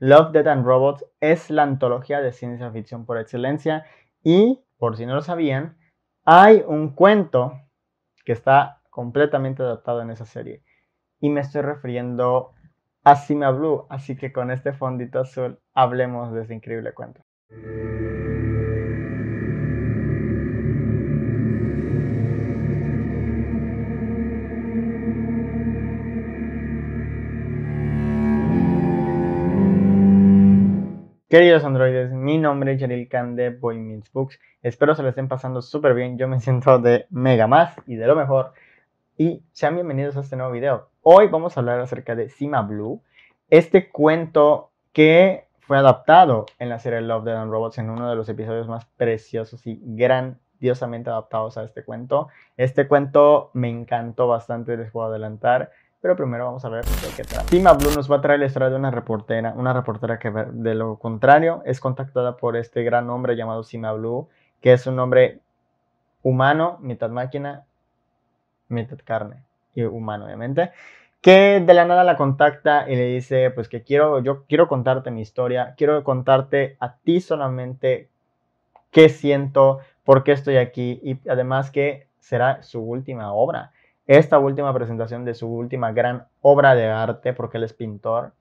Love, Death and Robots es la antología de ciencia ficción por excelencia y, por si no lo sabían, hay un cuento que está completamente adaptado en esa serie. Y me estoy refiriendo a Cima Blue, así que con este fondito azul hablemos de ese increíble cuento. Queridos androides, mi nombre es Yaril Khan de Boy Meets Books. Espero se lo estén pasando súper bien. Yo me siento de mega más y de lo mejor. Y sean bienvenidos a este nuevo video. Hoy vamos a hablar acerca de Sima Blue, este cuento que fue adaptado en la serie Love, the and Robots en uno de los episodios más preciosos y grandiosamente adaptados a este cuento. Este cuento me encantó bastante, les puedo adelantar. Pero primero vamos a ver qué trae. Sima Blue nos va a traer la historia de una reportera, una reportera que de lo contrario es contactada por este gran hombre llamado Sima Blue, que es un hombre humano, mitad máquina, mitad carne y humano obviamente, que de la nada la contacta y le dice, pues que quiero, yo quiero contarte mi historia, quiero contarte a ti solamente qué siento, por qué estoy aquí y además que será su última obra esta última presentación de su última gran obra de arte, porque él es pintor,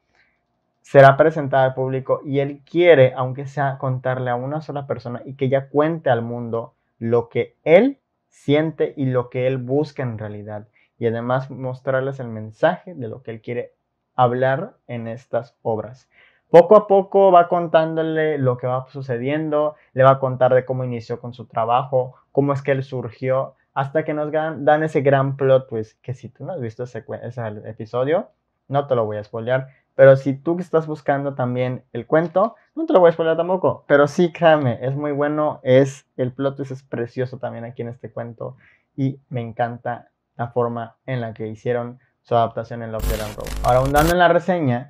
será presentada al público y él quiere, aunque sea contarle a una sola persona y que ella cuente al mundo lo que él siente y lo que él busca en realidad. Y además mostrarles el mensaje de lo que él quiere hablar en estas obras. Poco a poco va contándole lo que va sucediendo, le va a contar de cómo inició con su trabajo, cómo es que él surgió, hasta que nos dan, ese gran plot twist, pues, que si tú no has visto ese, episodio, no te lo voy a spoilear, pero si tú que estás buscando también el cuento, no te lo voy a spoiler tampoco. Pero sí, créame, es muy bueno. Es, el plot es precioso también aquí en este cuento. Y me encanta la forma en la que hicieron su adaptación en Love, and Road. Ahora, ahondando en la reseña,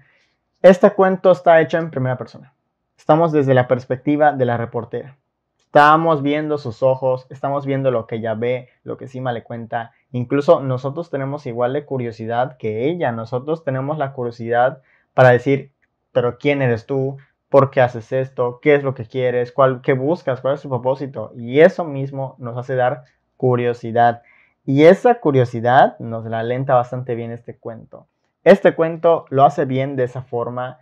este cuento está hecho en primera persona. Estamos desde la perspectiva de la reportera. Estamos viendo sus ojos, estamos viendo lo que ella ve, lo que Sima le cuenta. Incluso nosotros tenemos igual de curiosidad que ella. Nosotros tenemos la curiosidad para decir, pero ¿quién eres tú? ¿Por qué haces esto? ¿Qué es lo que quieres? ¿Cuál, ¿Qué buscas? ¿Cuál es tu propósito? Y eso mismo nos hace dar curiosidad. Y esa curiosidad nos la alenta bastante bien este cuento. Este cuento lo hace bien de esa forma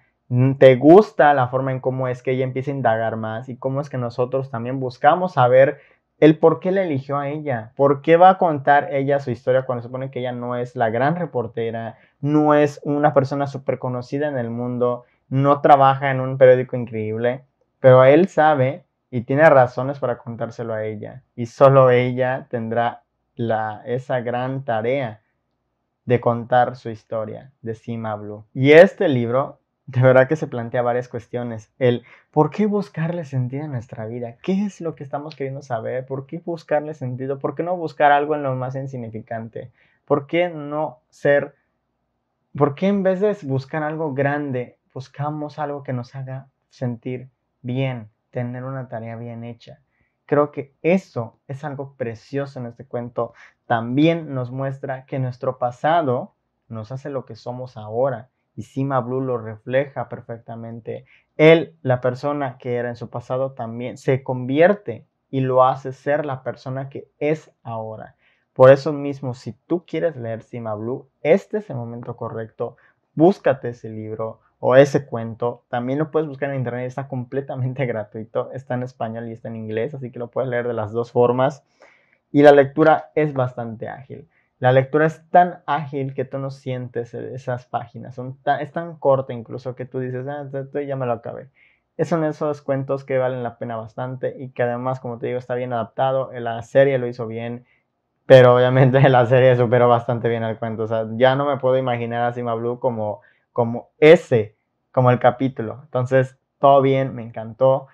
te gusta la forma en cómo es que ella empieza a indagar más y cómo es que nosotros también buscamos saber el por qué le eligió a ella, por qué va a contar ella su historia cuando se supone que ella no es la gran reportera, no es una persona súper conocida en el mundo, no trabaja en un periódico increíble, pero él sabe y tiene razones para contárselo a ella y solo ella tendrá la, esa gran tarea de contar su historia de Sima Blue. Y este libro de verdad que se plantea varias cuestiones. El por qué buscarle sentido a nuestra vida, qué es lo que estamos queriendo saber, por qué buscarle sentido, por qué no buscar algo en lo más insignificante, por qué no ser, por qué en vez de buscar algo grande, buscamos algo que nos haga sentir bien, tener una tarea bien hecha. Creo que eso es algo precioso en este cuento. También nos muestra que nuestro pasado nos hace lo que somos ahora y Sima Blue lo refleja perfectamente. Él, la persona que era en su pasado, también se convierte y lo hace ser la persona que es ahora. Por eso mismo, si tú quieres leer Sima Blue, este es el momento correcto. Búscate ese libro o ese cuento. También lo puedes buscar en internet, está completamente gratuito. Está en español y está en inglés, así que lo puedes leer de las dos formas. Y la lectura es bastante ágil. La lectura es tan ágil que tú no sientes e-, esas páginas. Son es tan corta incluso que tú dices, ah, ya me lo acabé. Es uno esos cuentos que valen la pena bastante y que además, como te digo, está bien adaptado. La serie lo hizo bien, pero obviamente la serie superó bastante bien al cuento. O sea, ya no me puedo imaginar a Sima Blue como, como ese, como el capítulo. Entonces, todo bien, me encantó.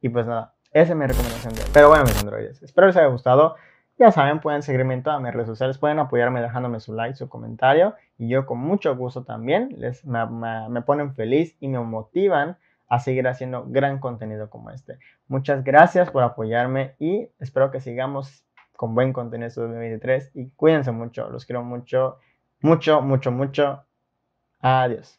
Y pues nada, ese es mi recomendación Pero bueno, mis androides, espero les haya gustado. Ya saben, pueden seguirme en todas mis redes sociales, pueden apoyarme dejándome su like, su comentario y yo con mucho gusto también les, me, ponen feliz y me motivan a seguir haciendo gran contenido como este. Muchas gracias por apoyarme y espero que sigamos con buen contenido este 2023 y cuídense mucho, los quiero mucho, mucho, mucho, mucho. Adiós.